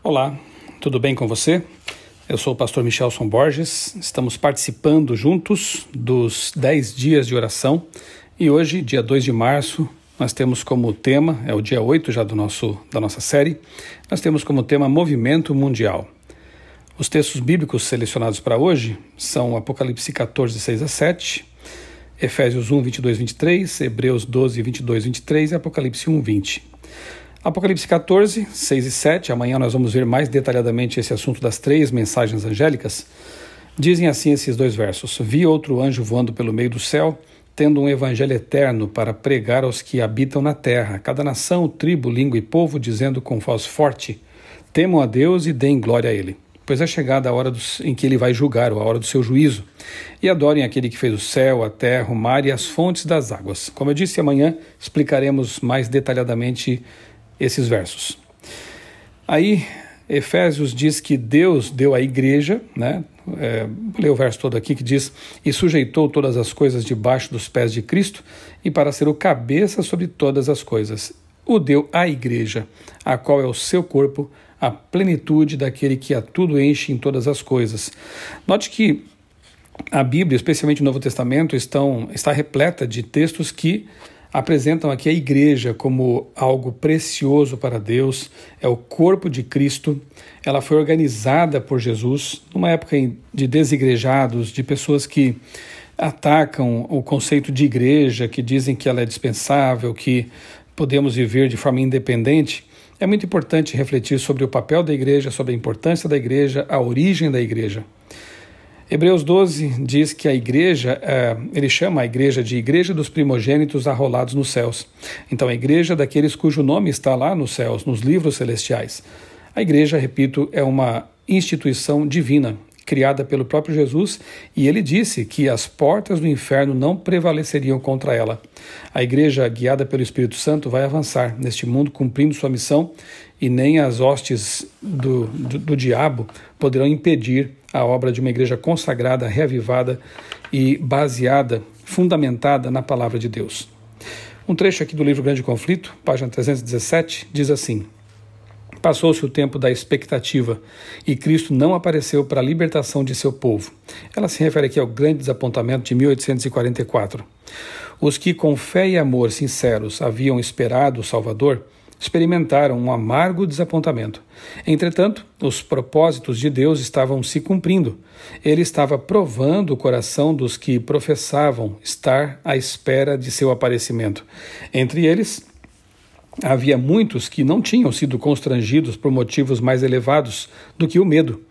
Olá, tudo bem com você? Eu sou o pastor Michelson Borges, estamos participando juntos dos 10 dias de oração e hoje, dia 2 de março, nós temos como tema, é o dia 8 já do nosso, da nossa série, nós temos como tema Movimento Mundial. Os textos bíblicos selecionados para hoje são Apocalipse 14, 6 a 7, Efésios 1, 22, 23, Hebreus 12, 22, 23 e Apocalipse 1, 20. Apocalipse 14, 6 e 7, amanhã nós vamos ver mais detalhadamente esse assunto das três mensagens angélicas. Dizem assim esses dois versos: Vi outro anjo voando pelo meio do céu, tendo um evangelho eterno para pregar aos que habitam na terra, cada nação, tribo, língua e povo, dizendo com voz forte: Temam a Deus e deem glória a Ele. Pois é chegada a hora dos, em que ele vai julgar, ou a hora do seu juízo. E adorem aquele que fez o céu, a terra, o mar e as fontes das águas. Como eu disse, amanhã explicaremos mais detalhadamente esses versos. Aí, Efésios diz que Deus deu à igreja, né? É, vou ler o verso todo aqui que diz: E sujeitou todas as coisas debaixo dos pés de Cristo, e para ser o cabeça sobre todas as coisas, o deu à igreja, a qual é o seu corpo, a plenitude daquele que a tudo enche em todas as coisas. Note que a Bíblia, especialmente o Novo Testamento, estão, está repleta de textos que apresentam aqui a igreja como algo precioso para Deus, é o corpo de Cristo. Ela foi organizada por Jesus numa época de desigrejados, de pessoas que atacam o conceito de igreja, que dizem que ela é dispensável, que podemos viver de forma independente. É muito importante refletir sobre o papel da igreja, sobre a importância da igreja, a origem da igreja. Hebreus 12 diz que a igreja, é, ele chama a igreja de igreja dos primogênitos arrolados nos céus. Então, a igreja daqueles cujo nome está lá nos céus, nos livros celestiais. A igreja, repito, é uma instituição divina, criada pelo próprio Jesus, e ele disse que as portas do inferno não prevaleceriam contra ela. A igreja, guiada pelo Espírito Santo, vai avançar neste mundo cumprindo sua missão, e nem as hostes do, do, do diabo poderão impedir a obra de uma igreja consagrada, reavivada e baseada, fundamentada na palavra de Deus. Um trecho aqui do livro Grande Conflito, página 317, diz assim: Passou-se o tempo da expectativa e Cristo não apareceu para a libertação de seu povo. Ela se refere aqui ao grande desapontamento de 1844. Os que, com fé e amor sinceros, haviam esperado o Salvador experimentaram um amargo desapontamento. Entretanto, os propósitos de Deus estavam se cumprindo. Ele estava provando o coração dos que professavam estar à espera de seu aparecimento. Entre eles, havia muitos que não tinham sido constrangidos por motivos mais elevados do que o medo.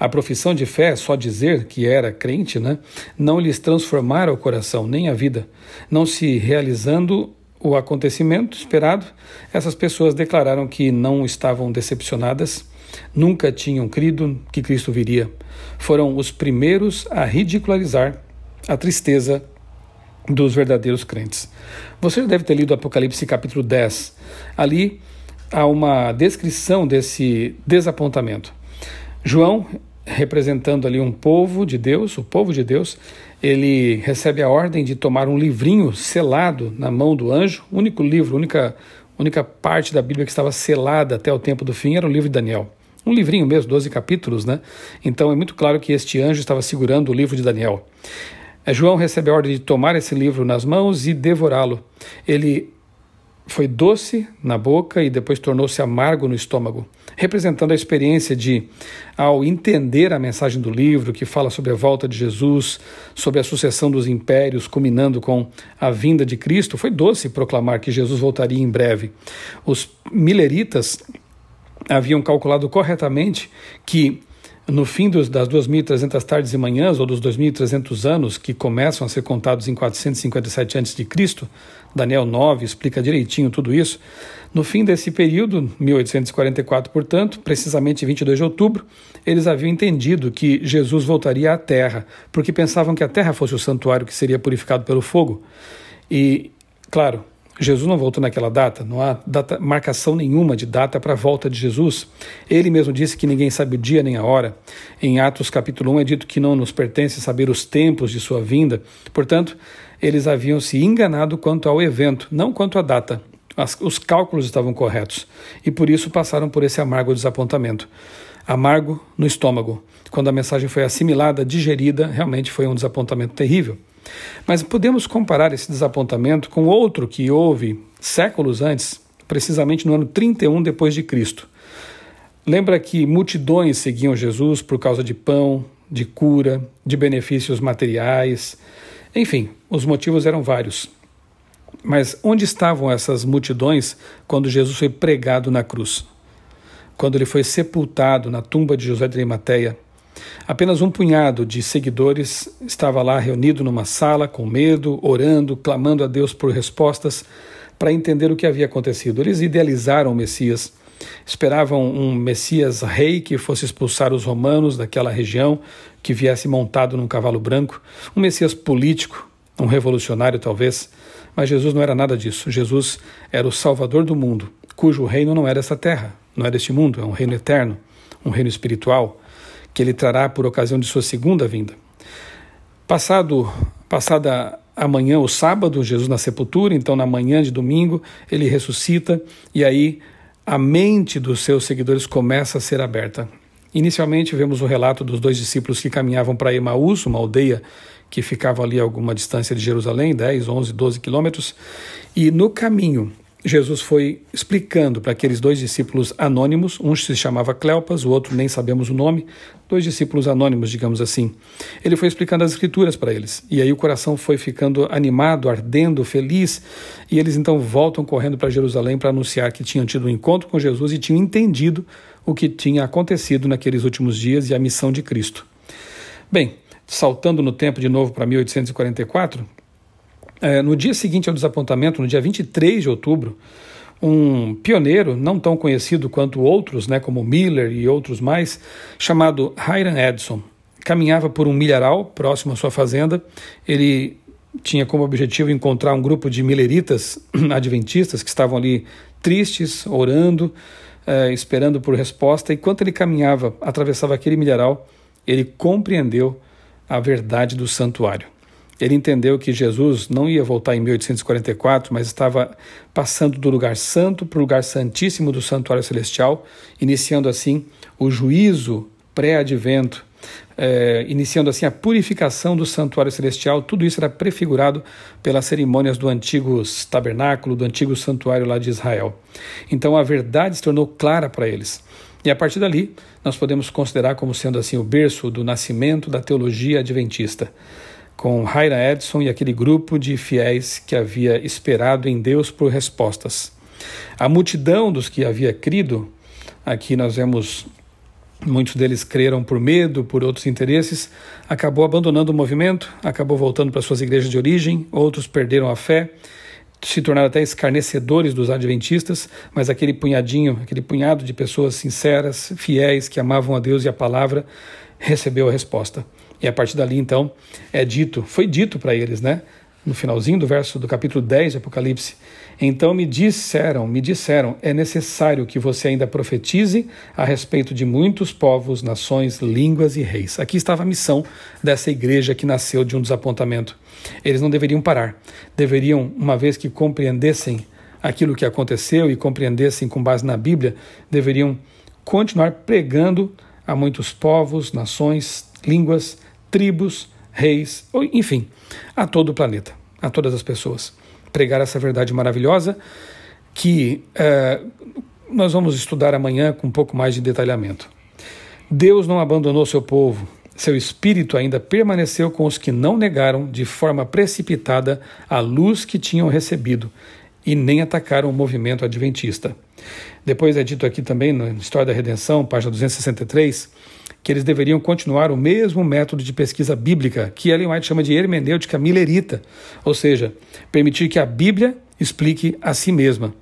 A profissão de fé, só dizer que era crente, né, não lhes transformara o coração nem a vida, não se realizando o acontecimento esperado, essas pessoas declararam que não estavam decepcionadas, nunca tinham crido que Cristo viria. Foram os primeiros a ridicularizar a tristeza dos verdadeiros crentes. Você já deve ter lido Apocalipse capítulo 10. Ali há uma descrição desse desapontamento. João, representando ali um povo de Deus, o povo de Deus, ele recebe a ordem de tomar um livrinho selado na mão do anjo, único livro, única única parte da Bíblia que estava selada até o tempo do fim era o livro de Daniel. Um livrinho mesmo, 12 capítulos, né? Então é muito claro que este anjo estava segurando o livro de Daniel. É, João recebe a ordem de tomar esse livro nas mãos e devorá-lo. Ele foi doce na boca e depois tornou-se amargo no estômago, representando a experiência de, ao entender a mensagem do livro, que fala sobre a volta de Jesus, sobre a sucessão dos impérios, culminando com a vinda de Cristo, foi doce proclamar que Jesus voltaria em breve. Os mileritas haviam calculado corretamente que no fim dos, das 2.300 tardes e manhãs, ou dos 2.300 anos que começam a ser contados em 457 a.C., Daniel 9 explica direitinho tudo isso. No fim desse período, 1844, portanto, precisamente 22 de outubro, eles haviam entendido que Jesus voltaria à terra, porque pensavam que a terra fosse o santuário que seria purificado pelo fogo. E, claro, Jesus não voltou naquela data, não há data, marcação nenhuma de data para a volta de Jesus. Ele mesmo disse que ninguém sabe o dia nem a hora. Em Atos capítulo 1 é dito que não nos pertence saber os tempos de sua vinda. Portanto, eles haviam se enganado quanto ao evento, não quanto à data. As, os cálculos estavam corretos e por isso passaram por esse amargo desapontamento. Amargo no estômago. Quando a mensagem foi assimilada, digerida, realmente foi um desapontamento terrível. Mas podemos comparar esse desapontamento com outro que houve séculos antes, precisamente no ano 31 depois de Cristo. Lembra que multidões seguiam Jesus por causa de pão, de cura, de benefícios materiais. Enfim, os motivos eram vários. Mas onde estavam essas multidões quando Jesus foi pregado na cruz? Quando ele foi sepultado na tumba de José de Arimateia Apenas um punhado de seguidores estava lá reunido numa sala, com medo, orando, clamando a Deus por respostas para entender o que havia acontecido. Eles idealizaram o Messias, esperavam um Messias rei que fosse expulsar os romanos daquela região, que viesse montado num cavalo branco, um Messias político, um revolucionário talvez, mas Jesus não era nada disso. Jesus era o Salvador do mundo, cujo reino não era essa terra, não era este mundo, é um reino eterno, um reino espiritual, que ele trará por ocasião de sua segunda vinda. Passado, passada amanhã, o sábado, Jesus na sepultura, então na manhã de domingo, ele ressuscita e aí a mente dos seus seguidores começa a ser aberta. Inicialmente, vemos o relato dos dois discípulos que caminhavam para Emaús, uma aldeia que ficava ali a alguma distância de Jerusalém, 10, 11, 12 quilômetros, e no caminho Jesus foi explicando para aqueles dois discípulos anônimos, um se chamava Cleopas, o outro nem sabemos o nome, dois discípulos anônimos, digamos assim. Ele foi explicando as escrituras para eles, e aí o coração foi ficando animado, ardendo, feliz, e eles então voltam correndo para Jerusalém para anunciar que tinham tido um encontro com Jesus e tinham entendido o que tinha acontecido naqueles últimos dias e a missão de Cristo. Bem, saltando no tempo de novo para 1844, é, no dia seguinte ao desapontamento, no dia 23 de outubro, um pioneiro não tão conhecido quanto outros, né, como Miller e outros mais, chamado Hiram Edson, caminhava por um milharal próximo à sua fazenda. Ele tinha como objetivo encontrar um grupo de mileritas adventistas que estavam ali tristes, orando, eh, esperando por resposta. Enquanto ele caminhava, atravessava aquele milharal, ele compreendeu a verdade do santuário. Ele entendeu que Jesus não ia voltar em 1844, mas estava passando do lugar santo para o lugar santíssimo do santuário celestial, iniciando assim o juízo pré-advento, é, iniciando assim a purificação do santuário celestial. Tudo isso era prefigurado pelas cerimônias do antigo tabernáculo, do antigo santuário lá de Israel. Então a verdade se tornou clara para eles. E a partir dali, nós podemos considerar como sendo assim o berço do nascimento da teologia adventista com Hyra Edson e aquele grupo de fiéis que havia esperado em Deus por respostas. A multidão dos que havia crido, aqui nós vemos muitos deles creram por medo, por outros interesses, acabou abandonando o movimento, acabou voltando para suas igrejas de origem, outros perderam a fé, se tornaram até escarnecedores dos adventistas, mas aquele punhadinho, aquele punhado de pessoas sinceras, fiéis, que amavam a Deus e a palavra, recebeu a resposta. E a partir dali, então, é dito, foi dito para eles, né? No finalzinho do verso do capítulo 10 de Apocalipse. Então me disseram, me disseram, é necessário que você ainda profetize a respeito de muitos povos, nações, línguas e reis. Aqui estava a missão dessa igreja que nasceu de um desapontamento. Eles não deveriam parar. Deveriam, uma vez que compreendessem aquilo que aconteceu e compreendessem com base na Bíblia, deveriam continuar pregando a muitos povos, nações, línguas, tribos, reis, enfim, a todo o planeta, a todas as pessoas. Pregar essa verdade maravilhosa que é, nós vamos estudar amanhã com um pouco mais de detalhamento. Deus não abandonou seu povo, seu espírito ainda permaneceu com os que não negaram de forma precipitada a luz que tinham recebido e nem atacaram o movimento adventista. Depois é dito aqui também na História da Redenção, página 263, que eles deveriam continuar o mesmo método de pesquisa bíblica, que Ellen White chama de hermenêutica milerita, ou seja, permitir que a Bíblia explique a si mesma.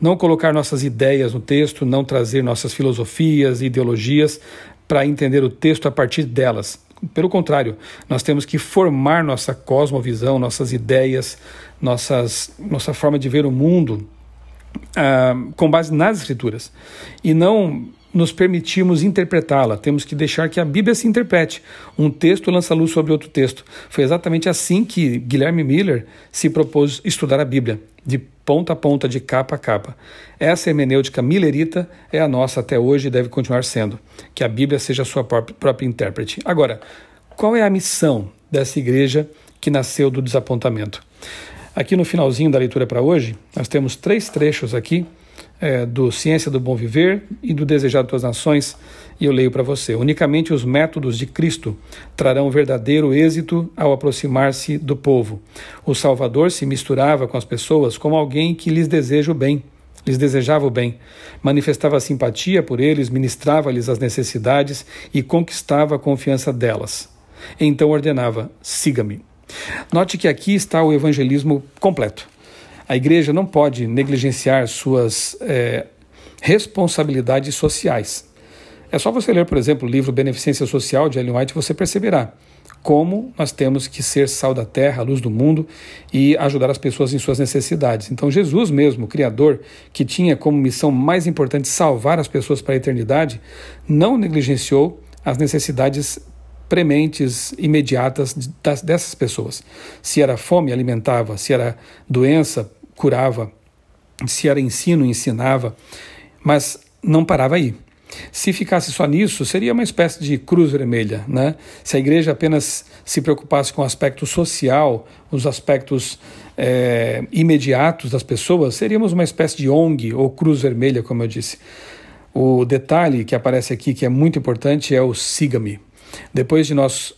Não colocar nossas ideias no texto, não trazer nossas filosofias e ideologias para entender o texto a partir delas. Pelo contrário, nós temos que formar nossa cosmovisão, nossas ideias, nossas, nossa forma de ver o mundo ah, com base nas escrituras e não nos permitimos interpretá-la, temos que deixar que a Bíblia se interprete. Um texto lança luz sobre outro texto. Foi exatamente assim que Guilherme Miller se propôs estudar a Bíblia, de ponta a ponta, de capa a capa. Essa hermenêutica millerita é a nossa até hoje e deve continuar sendo. Que a Bíblia seja a sua própria intérprete. Agora, qual é a missão dessa igreja que nasceu do desapontamento? Aqui no finalzinho da leitura para hoje, nós temos três trechos aqui é, do Ciência do Bom Viver e do Desejado das Nações, e eu leio para você. Unicamente os métodos de Cristo trarão verdadeiro êxito ao aproximar-se do povo. O Salvador se misturava com as pessoas como alguém que lhes deseja o bem lhes desejava o bem, manifestava simpatia por eles, ministrava-lhes as necessidades e conquistava a confiança delas. Então ordenava: siga-me. Note que aqui está o evangelismo completo. A igreja não pode negligenciar suas é, responsabilidades sociais. É só você ler, por exemplo, o livro Beneficência Social de Ellen White, você perceberá como nós temos que ser sal da terra, luz do mundo e ajudar as pessoas em suas necessidades. Então, Jesus mesmo, o Criador, que tinha como missão mais importante salvar as pessoas para a eternidade, não negligenciou as necessidades prementes, imediatas dessas pessoas. Se era fome, alimentava, se era doença, curava, se era ensino, ensinava, mas não parava aí. Se ficasse só nisso, seria uma espécie de cruz vermelha. Né? Se a igreja apenas se preocupasse com o aspecto social, os aspectos é, imediatos das pessoas, seríamos uma espécie de ONG ou cruz vermelha, como eu disse. O detalhe que aparece aqui, que é muito importante, é o siga-me. Depois de nós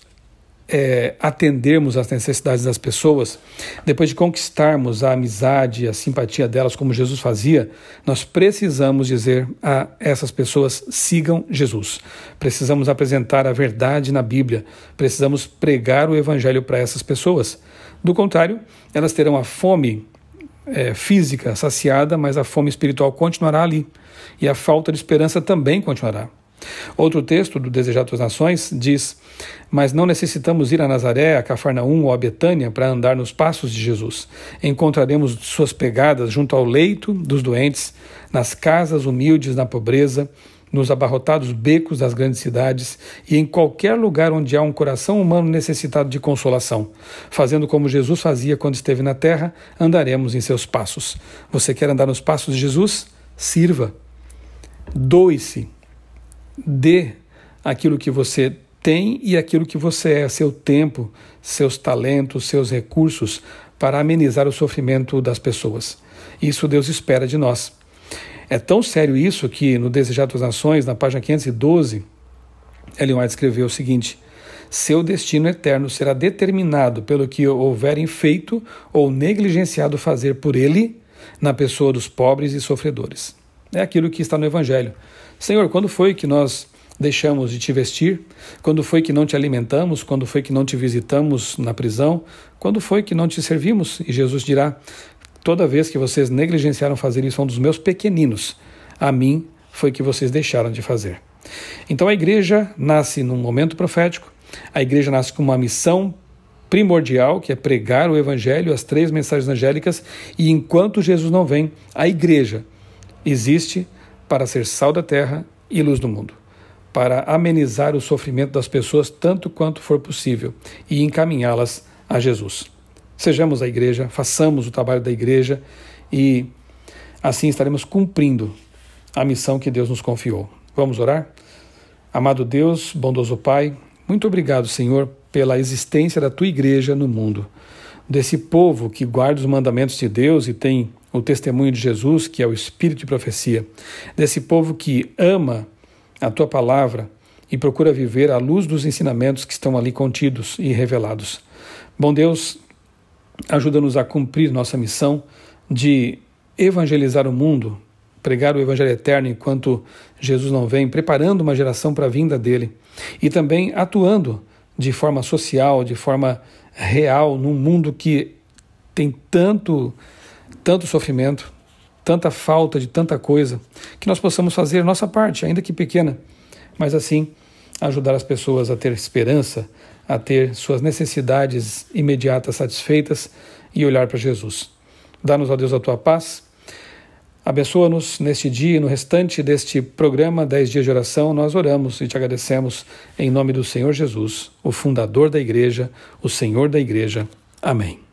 é, atendermos às necessidades das pessoas, depois de conquistarmos a amizade, a simpatia delas, como Jesus fazia, nós precisamos dizer a essas pessoas: sigam Jesus. Precisamos apresentar a verdade na Bíblia, precisamos pregar o Evangelho para essas pessoas. Do contrário, elas terão a fome é, física saciada, mas a fome espiritual continuará ali e a falta de esperança também continuará. Outro texto do Desejado das Nações diz: mas não necessitamos ir a Nazaré, a Cafarnaum ou a Betânia para andar nos passos de Jesus. Encontraremos suas pegadas junto ao leito dos doentes, nas casas humildes, na pobreza, nos abarrotados becos das grandes cidades e em qualquer lugar onde há um coração humano necessitado de consolação. Fazendo como Jesus fazia quando esteve na terra, andaremos em seus passos. Você quer andar nos passos de Jesus? Sirva. Doe-se. Dê aquilo que você tem e aquilo que você é, seu tempo, seus talentos, seus recursos para amenizar o sofrimento das pessoas. Isso Deus espera de nós. É tão sério isso que no Desejado das Nações, na página 512, Ellen White escreveu o seguinte: Seu destino eterno será determinado pelo que houverem feito ou negligenciado fazer por ele na pessoa dos pobres e sofredores. É aquilo que está no Evangelho. Senhor, quando foi que nós deixamos de te vestir? Quando foi que não te alimentamos? Quando foi que não te visitamos na prisão? Quando foi que não te servimos? E Jesus dirá: Toda vez que vocês negligenciaram fazer isso a é um dos meus pequeninos, a mim foi que vocês deixaram de fazer. Então a igreja nasce num momento profético, a igreja nasce com uma missão primordial, que é pregar o evangelho, as três mensagens angélicas, e enquanto Jesus não vem, a igreja existe para ser sal da terra e luz do mundo para amenizar o sofrimento das pessoas tanto quanto for possível e encaminhá-las a Jesus. Sejamos a igreja, façamos o trabalho da igreja e assim estaremos cumprindo a missão que Deus nos confiou. Vamos orar? Amado Deus, bondoso Pai, muito obrigado, Senhor, pela existência da tua igreja no mundo, desse povo que guarda os mandamentos de Deus e tem o testemunho de Jesus, que é o espírito de profecia, desse povo que ama a tua palavra e procura viver à luz dos ensinamentos que estão ali contidos e revelados. Bom Deus, ajuda-nos a cumprir nossa missão de evangelizar o mundo, pregar o evangelho eterno enquanto Jesus não vem, preparando uma geração para a vinda dele e também atuando de forma social, de forma real num mundo que tem tanto tanto sofrimento, tanta falta de tanta coisa, que nós possamos fazer nossa parte, ainda que pequena, mas assim ajudar as pessoas a ter esperança, a ter suas necessidades imediatas satisfeitas e olhar para Jesus. Dá-nos, ó Deus, a tua paz. Abençoa-nos neste dia e no restante deste programa 10 Dias de Oração. Nós oramos e te agradecemos em nome do Senhor Jesus, o fundador da igreja, o Senhor da igreja. Amém.